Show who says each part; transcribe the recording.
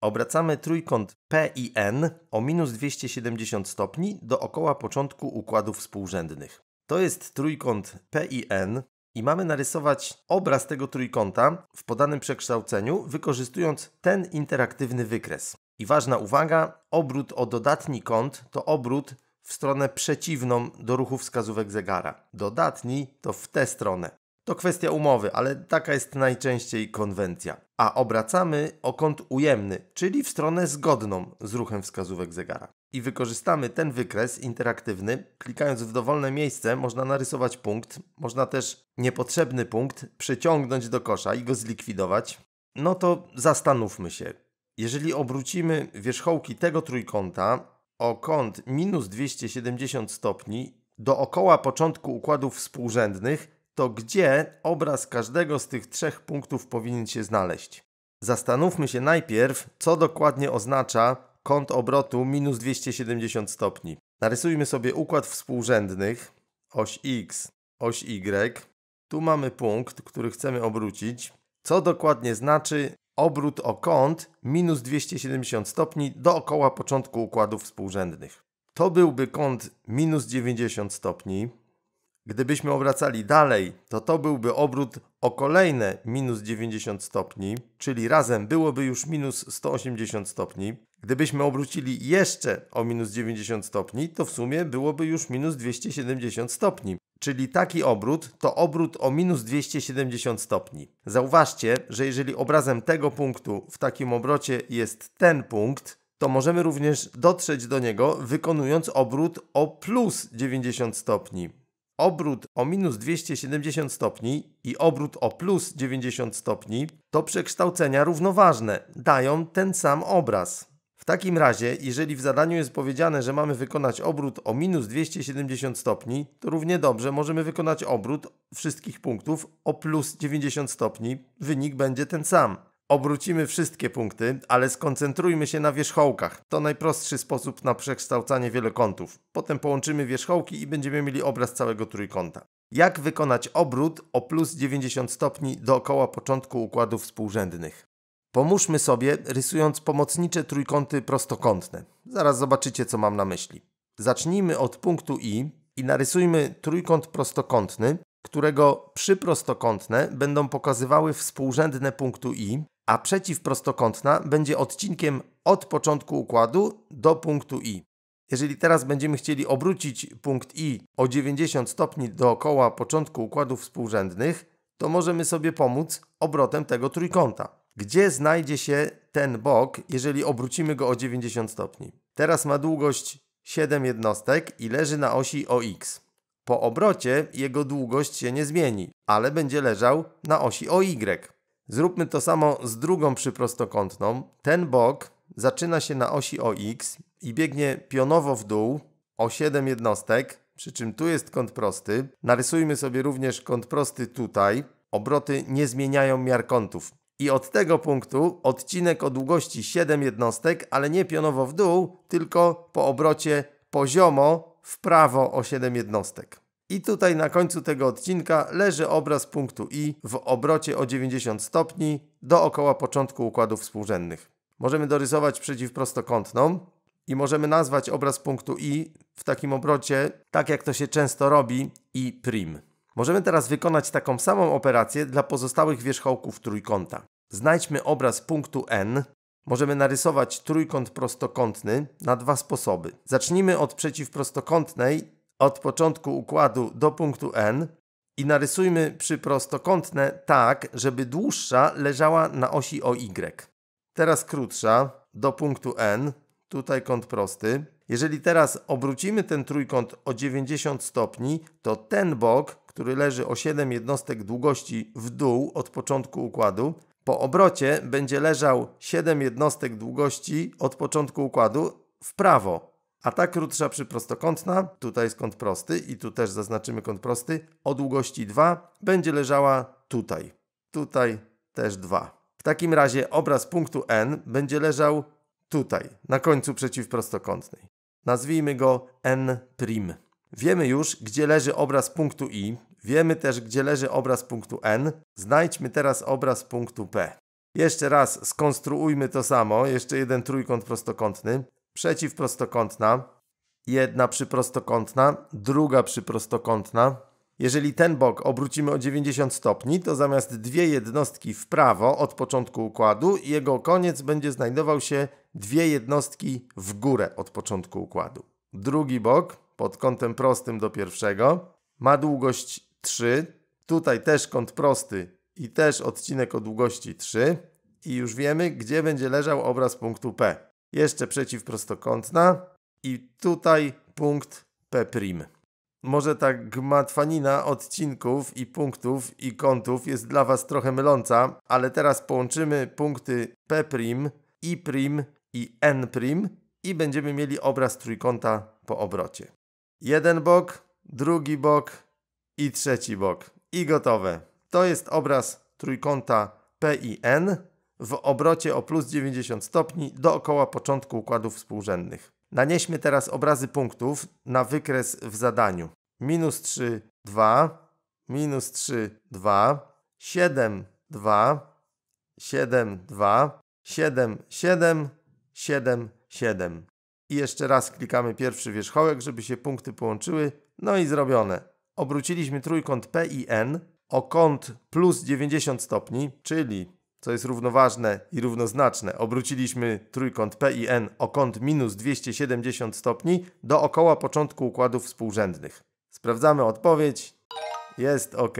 Speaker 1: Obracamy trójkąt P i N o minus 270 stopni dookoła początku układów współrzędnych. To jest trójkąt P i N i mamy narysować obraz tego trójkąta w podanym przekształceniu, wykorzystując ten interaktywny wykres. I ważna uwaga, obrót o dodatni kąt to obrót w stronę przeciwną do ruchu wskazówek zegara. Dodatni to w tę stronę to kwestia umowy, ale taka jest najczęściej konwencja. A obracamy o kąt ujemny, czyli w stronę zgodną z ruchem wskazówek zegara. I wykorzystamy ten wykres interaktywny. Klikając w dowolne miejsce można narysować punkt, można też niepotrzebny punkt przyciągnąć do kosza i go zlikwidować. No to zastanówmy się. Jeżeli obrócimy wierzchołki tego trójkąta o kąt minus 270 stopni dookoła początku układów współrzędnych, to gdzie obraz każdego z tych trzech punktów powinien się znaleźć? Zastanówmy się najpierw, co dokładnie oznacza kąt obrotu minus 270 stopni. Narysujmy sobie układ współrzędnych, oś x, oś y. Tu mamy punkt, który chcemy obrócić. Co dokładnie znaczy obrót o kąt minus 270 stopni dookoła początku układów współrzędnych? To byłby kąt minus 90 stopni, Gdybyśmy obracali dalej, to to byłby obrót o kolejne minus 90 stopni, czyli razem byłoby już minus 180 stopni. Gdybyśmy obrócili jeszcze o minus 90 stopni, to w sumie byłoby już minus 270 stopni. Czyli taki obrót to obrót o minus 270 stopni. Zauważcie, że jeżeli obrazem tego punktu w takim obrocie jest ten punkt, to możemy również dotrzeć do niego wykonując obrót o plus 90 stopni obrót o minus 270 stopni i obrót o plus 90 stopni to przekształcenia równoważne, dają ten sam obraz. W takim razie, jeżeli w zadaniu jest powiedziane, że mamy wykonać obrót o minus 270 stopni, to równie dobrze możemy wykonać obrót wszystkich punktów o plus 90 stopni, wynik będzie ten sam obrócimy wszystkie punkty, ale skoncentrujmy się na wierzchołkach. To najprostszy sposób na przekształcanie wielokątów. Potem połączymy wierzchołki i będziemy mieli obraz całego trójkąta. Jak wykonać obrót o plus 90 stopni dookoła początku układów współrzędnych? Pomóżmy sobie, rysując pomocnicze trójkąty prostokątne. Zaraz zobaczycie, co mam na myśli. Zacznijmy od punktu I i narysujmy trójkąt prostokątny, którego przyprostokątne będą pokazywały współrzędne punktu I, a przeciwprostokątna będzie odcinkiem od początku układu do punktu I. Jeżeli teraz będziemy chcieli obrócić punkt I o 90 stopni dookoła początku układów współrzędnych, to możemy sobie pomóc obrotem tego trójkąta. Gdzie znajdzie się ten bok, jeżeli obrócimy go o 90 stopni? Teraz ma długość 7 jednostek i leży na osi OX. Po obrocie jego długość się nie zmieni, ale będzie leżał na osi OY. Zróbmy to samo z drugą przyprostokątną. Ten bok zaczyna się na osi OX i biegnie pionowo w dół o 7 jednostek, przy czym tu jest kąt prosty. Narysujmy sobie również kąt prosty tutaj. Obroty nie zmieniają miar kątów. I od tego punktu odcinek o długości 7 jednostek, ale nie pionowo w dół, tylko po obrocie poziomo w prawo o 7 jednostek. I tutaj na końcu tego odcinka leży obraz punktu I w obrocie o 90 stopni dookoła początku układów współrzędnych. Możemy dorysować przeciwprostokątną i możemy nazwać obraz punktu I w takim obrocie, tak jak to się często robi, I'. Możemy teraz wykonać taką samą operację dla pozostałych wierzchołków trójkąta. Znajdźmy obraz punktu N. Możemy narysować trójkąt prostokątny na dwa sposoby. Zacznijmy od przeciwprostokątnej od początku układu do punktu N i narysujmy prostokątne tak, żeby dłuższa leżała na osi OY. Teraz krótsza do punktu N, tutaj kąt prosty. Jeżeli teraz obrócimy ten trójkąt o 90 stopni, to ten bok, który leży o 7 jednostek długości w dół od początku układu, po obrocie będzie leżał 7 jednostek długości od początku układu w prawo. A ta krótsza przyprostokątna, tutaj jest kąt prosty i tu też zaznaczymy kąt prosty, o długości 2 będzie leżała tutaj. Tutaj też 2. W takim razie obraz punktu N będzie leżał tutaj, na końcu przeciwprostokątnej. Nazwijmy go N'. Wiemy już, gdzie leży obraz punktu I, wiemy też, gdzie leży obraz punktu N. Znajdźmy teraz obraz punktu P. Jeszcze raz skonstruujmy to samo, jeszcze jeden trójkąt prostokątny przeciwprostokątna, jedna przyprostokątna, druga przyprostokątna. Jeżeli ten bok obrócimy o 90 stopni, to zamiast dwie jednostki w prawo od początku układu, jego koniec będzie znajdował się dwie jednostki w górę od początku układu. Drugi bok pod kątem prostym do pierwszego ma długość 3. Tutaj też kąt prosty i też odcinek o długości 3. I już wiemy, gdzie będzie leżał obraz punktu P jeszcze przeciwprostokątna i tutaj punkt P'. Może ta gmatwanina odcinków i punktów i kątów jest dla Was trochę myląca, ale teraz połączymy punkty P', I' i N' i będziemy mieli obraz trójkąta po obrocie. Jeden bok, drugi bok i trzeci bok. I gotowe. To jest obraz trójkąta P i N w obrocie o plus 90 stopni dookoła początku układów współrzędnych. Nanieśmy teraz obrazy punktów na wykres w zadaniu. Minus 3, 2, minus 3, 2, 7, 2, 7, 2, 7, 7, 7, 7. I jeszcze raz klikamy pierwszy wierzchołek, żeby się punkty połączyły. No i zrobione. Obróciliśmy trójkąt P i N o kąt plus 90 stopni, czyli co jest równoważne i równoznaczne, obróciliśmy trójkąt P i N o kąt minus 270 stopni dookoła początku układów współrzędnych. Sprawdzamy odpowiedź. Jest OK.